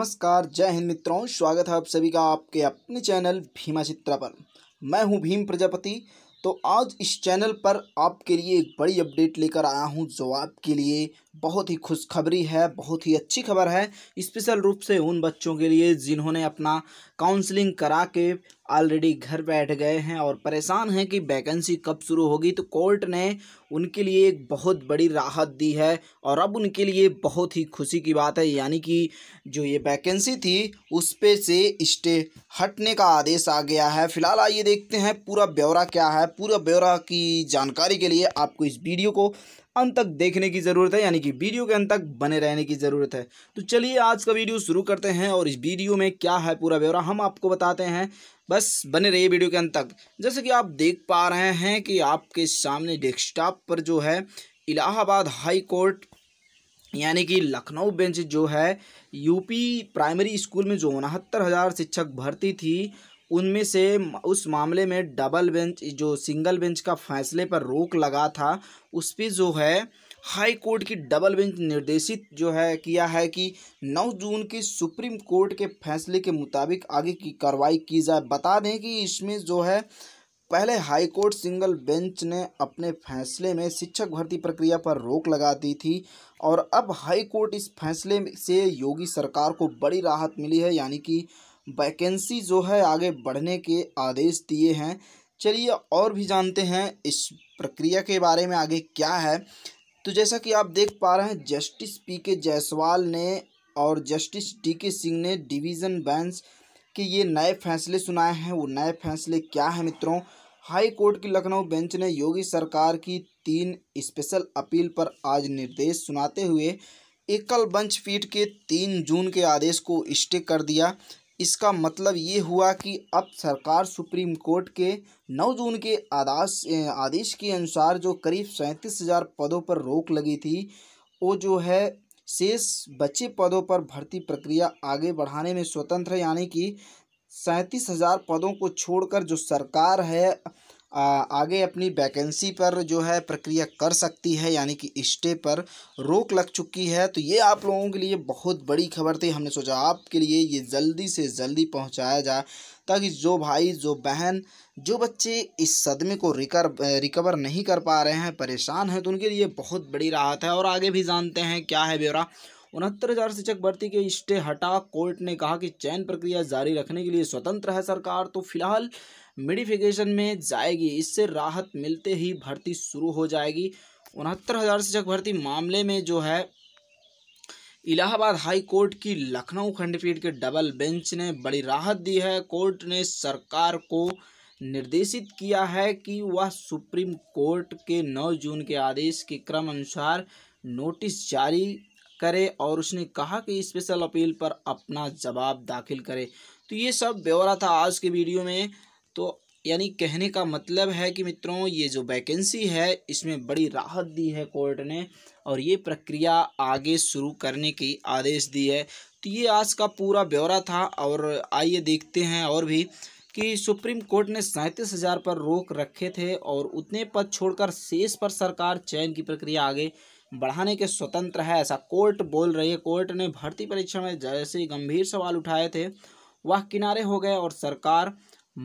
नमस्कार जय हिंद मित्रों स्वागत है आप सभी का आपके अपने चैनल भीमा चित्रा पर मैं हूं भीम प्रजापति तो आज इस चैनल पर आपके लिए एक बड़ी अपडेट लेकर आया हूं जो आपके लिए बहुत ही खुशखबरी है बहुत ही अच्छी खबर है स्पेशल रूप से उन बच्चों के लिए जिन्होंने अपना काउंसलिंग करा के ऑलरेडी घर बैठ गए हैं और परेशान हैं कि वैकेंसी कब शुरू होगी तो कोर्ट ने उनके लिए एक बहुत बड़ी राहत दी है और अब उनके लिए बहुत ही खुशी की बात है यानी कि जो ये वैकेंसी थी उस पर से स्टे हटने का आदेश आ गया है फिलहाल आइए देखते हैं पूरा ब्यौरा क्या है पूरा ब्यौरा की जानकारी के लिए आपको इस वीडियो को अंत तक देखने की ज़रूरत है यानी कि वीडियो के अंत तक बने रहने की ज़रूरत है तो चलिए आज का वीडियो शुरू करते हैं और इस वीडियो में क्या है पूरा ब्यौरा हम आपको बताते हैं बस बने रहिए वीडियो के अंत तक जैसे कि आप देख पा रहे हैं कि आपके सामने डेस्कटॉप पर जो है इलाहाबाद हाई कोर्ट यानी कि लखनऊ बेंच जो है यूपी प्राइमरी स्कूल में जो उनहत्तर हज़ार शिक्षक भर्ती थी उनमें से उस मामले में डबल बेंच जो सिंगल बेंच का फैसले पर रोक लगा था उस पर जो है हाई कोर्ट की डबल बेंच निर्देशित जो है किया है कि 9 जून की सुप्रीम कोर्ट के फैसले के मुताबिक आगे की कार्रवाई की जाए बता दें कि इसमें जो है पहले हाई कोर्ट सिंगल बेंच ने अपने फैसले में शिक्षक भर्ती प्रक्रिया पर रोक लगा दी थी और अब हाई कोर्ट इस फैसले से योगी सरकार को बड़ी राहत मिली है यानी कि वैकेंसी जो है आगे बढ़ने के आदेश दिए हैं चलिए और भी जानते हैं इस प्रक्रिया के बारे में आगे क्या है तो जैसा कि आप देख पा रहे हैं जस्टिस पी के जायसवाल ने और जस्टिस डी के सिंह ने डिवीज़न बेंच के ये नए फैसले सुनाए हैं वो नए फैसले क्या हैं मित्रों हाई कोर्ट की लखनऊ बेंच ने योगी सरकार की तीन स्पेशल अपील पर आज निर्देश सुनाते हुए एकल बंच पीठ के तीन जून के आदेश को स्टे कर दिया इसका मतलब ये हुआ कि अब सरकार सुप्रीम कोर्ट के 9 जून के आदेश आदेश के अनुसार जो करीब सैंतीस हज़ार पदों पर रोक लगी थी वो जो है शेष बचे पदों पर भर्ती प्रक्रिया आगे बढ़ाने में स्वतंत्र है यानी कि सैंतीस हज़ार पदों को छोड़कर जो सरकार है आगे अपनी वैकेंसी पर जो है प्रक्रिया कर सकती है यानी कि स्टे पर रोक लग चुकी है तो ये आप लोगों के लिए बहुत बड़ी खबर थी हमने सोचा आपके लिए ये जल्दी से जल्दी पहुंचाया जाए ताकि जो भाई जो बहन जो बच्चे इस सदमे को रिकर रिकवर नहीं कर पा रहे हैं परेशान हैं तो उनके लिए बहुत बड़ी राहत है और आगे भी जानते हैं क्या है ब्यौरा उनहत्तर हजार शिक्षक भर्ती के स्टे हटा कोर्ट ने कहा कि चयन प्रक्रिया जारी रखने के लिए स्वतंत्र है सरकार तो फिलहाल मेडिफिकेशन में जाएगी इससे राहत मिलते ही भर्ती शुरू हो जाएगी उनहत्तर हज़ार शिक्षक भर्ती मामले में जो है इलाहाबाद हाई कोर्ट की लखनऊ खंडपीठ के डबल बेंच ने बड़ी राहत दी है कोर्ट ने सरकार को निर्देशित किया है कि वह सुप्रीम कोर्ट के 9 जून के आदेश के क्रम अनुसार नोटिस जारी करे और उसने कहा कि स्पेशल अपील पर अपना जवाब दाखिल करे तो ये सब ब्यौरा था आज के वीडियो में तो यानी कहने का मतलब है कि मित्रों ये जो वैकेंसी है इसमें बड़ी राहत दी है कोर्ट ने और ये प्रक्रिया आगे शुरू करने की आदेश दी है तो ये आज का पूरा ब्यौरा था और आइए देखते हैं और भी कि सुप्रीम कोर्ट ने सैंतीस हज़ार पर रोक रखे थे और उतने पद छोड़कर शेष पर सरकार चयन की प्रक्रिया आगे बढ़ाने के स्वतंत्र है ऐसा कोर्ट बोल रही है कोर्ट ने भर्ती परीक्षा में जैसे गंभीर सवाल उठाए थे वह किनारे हो गए और सरकार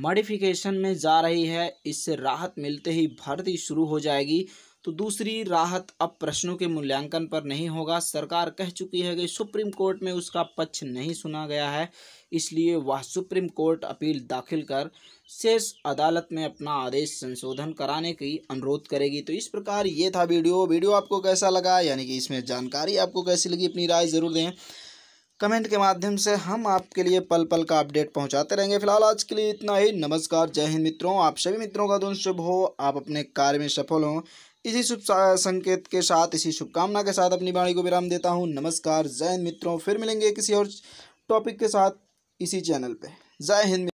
मॉडिफिकेशन में जा रही है इससे राहत मिलते ही भर्ती शुरू हो जाएगी तो दूसरी राहत अब प्रश्नों के मूल्यांकन पर नहीं होगा सरकार कह चुकी है कि सुप्रीम कोर्ट में उसका पक्ष नहीं सुना गया है इसलिए वह सुप्रीम कोर्ट अपील दाखिल कर शेष अदालत में अपना आदेश संशोधन कराने की अनुरोध करेगी तो इस प्रकार ये था वीडियो वीडियो आपको कैसा लगा यानी कि इसमें जानकारी आपको कैसी लगी अपनी राय ज़रूर दें कमेंट के माध्यम से हम आपके लिए पल पल का अपडेट पहुंचाते रहेंगे फिलहाल आज के लिए इतना ही नमस्कार जय हिंद मित्रों आप सभी मित्रों का दिन शुभ हो आप अपने कार्य में सफल हों इसी शुभ संकेत के साथ इसी शुभकामना के साथ अपनी वाणी को विराम देता हूँ नमस्कार जय हिंद मित्रों फिर मिलेंगे किसी और टॉपिक के साथ इसी चैनल पे जय हिंद